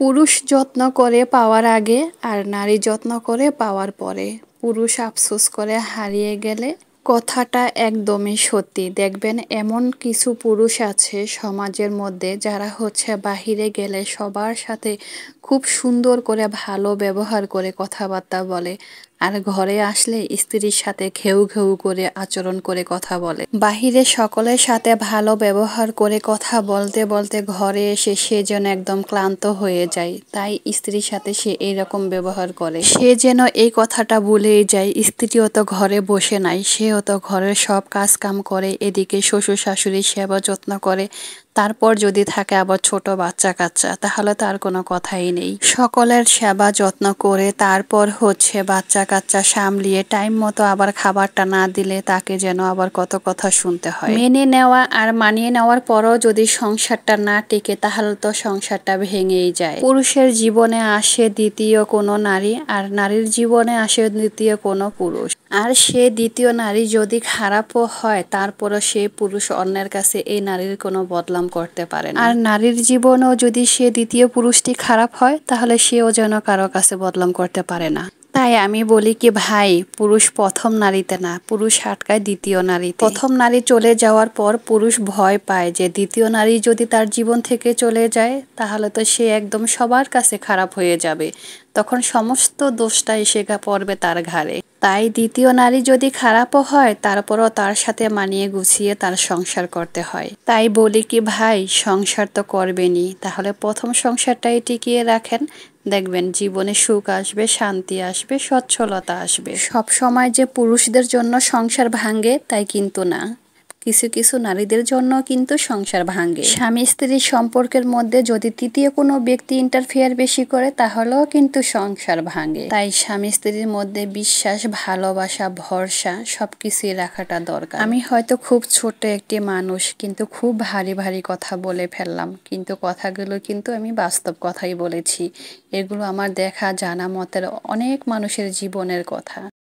পুরুষ যত্ন করে পাওয়ার আগে আর নারী যত্ন করে পাওয়ার পরে পুরুষ আফসোস করে হারিয়ে গেলে কথাটা একদমই সত্যি দেখবেন এমন কিছু পুরুষ আছে সমাজের মধ্যে যারা হচ্ছে বাহিরে গেলে সবার সাথে খুব সুন্দর করে ভালো ব্যবহার করে কথাবার্তা বলে আর ঘরে আসলে স্ত্রীর সাথে ঘেউ ঘেউ করে আচরণ করে কথা বলে বাহিরে সকলের সাথে ভালো ব্যবহার করে কথা বলতে বলতে ঘরে এসে সে যেন একদম ক্লান্ত হয়ে যায় তাই স্ত্রীর সাথে সে এইরকম ব্যবহার করে সে যেন এই কথাটা ভুলেই যায় স্ত্রী অত ঘরে বসে নাই সে অত ঘরের সব কাজ কাম করে এদিকে শ্বশুর শাশুড়ির সেবা যত্ন করে তারপর যদি থাকে আবার ছোট বাচ্চা কাচ্চা তাহলে তার কোনো কথাই নেই সকলের সেবা যত্ন করে তারপর হচ্ছে বাচ্চা কাচ্চা সামলিয়ে টাইম মতো আবার খাবারটা না দিলে তাকে যেন আবার কত কথা শুনতে হয় মেনে নেওয়া আর মানিয়ে নেওয়ার পরও যদি সংসারটা না টেকে তাহলে তো সংসারটা ভেঙেই যায় পুরুষের জীবনে আসে দ্বিতীয় কোনো নারী আর নারীর জীবনে আসে দ্বিতীয় কোনো পুরুষ আর সে দ্বিতীয় নারী যদি খারাপও হয় তারপরও সে পুরুষ অন্যের কাছে এই নারীর কোনো বদলাম কাম করতে পারে না আর নারীর জীবনও যদি সে দ্বিতীয় পুরুষটি খারাপ হয় তাহলে সেও যেন কারো কাছে বদলাম করতে পারে না তাই আমি বলি কি ভাই পুরুষ প্রথম নারীতে না পুরুষ আটকায় দ্বিতীয় নারী প্রথম নারী চলে যাওয়ার পর পুরুষ ভয় পায় যে দ্বিতীয় নারী যদি তার জীবন থেকে চলে যায় তাহলে তো সে একদম সবার কাছে খারাপ হয়ে যাবে তখন সমস্ত দোষটা এসে পড়বে তার ঘাড়ে তাই দ্বিতীয় নারী যদি খারাপও হয় তারপরও তার সাথে মানিয়ে গুছিয়ে তার সংসার করতে হয় তাই বলি কি ভাই সংসার তো করবেনই তাহলে প্রথম সংসারটাই টিকিয়ে রাখেন দেখবেন জীবনে সুখ আসবে শান্তি আসবে সচ্ছলতা আসবে সব সময় যে পুরুষদের জন্য সংসার ভাঙ্গে তাই কিন্তু না কিছু কিছু নারীদের জন্য কিন্তু সংসার ভাঙ্গে স্বামী স্ত্রীর সম্পর্কের মধ্যে যদি তৃতীয় কোনো ব্যক্তি ইন্টারফেয়ার বেশি করে তাহলেও কিন্তু সংসার ভাঙ্গে তাই স্বামী স্ত্রীর মধ্যে বিশ্বাস ভালোবাসা ভরসা সবকিছুই রাখাটা দরকার আমি হয়তো খুব ছোট একটি মানুষ কিন্তু খুব ভারী ভারী কথা বলে ফেললাম কিন্তু কথাগুলো কিন্তু আমি বাস্তব কথাই বলেছি এগুলো আমার দেখা জানা মতের অনেক মানুষের জীবনের কথা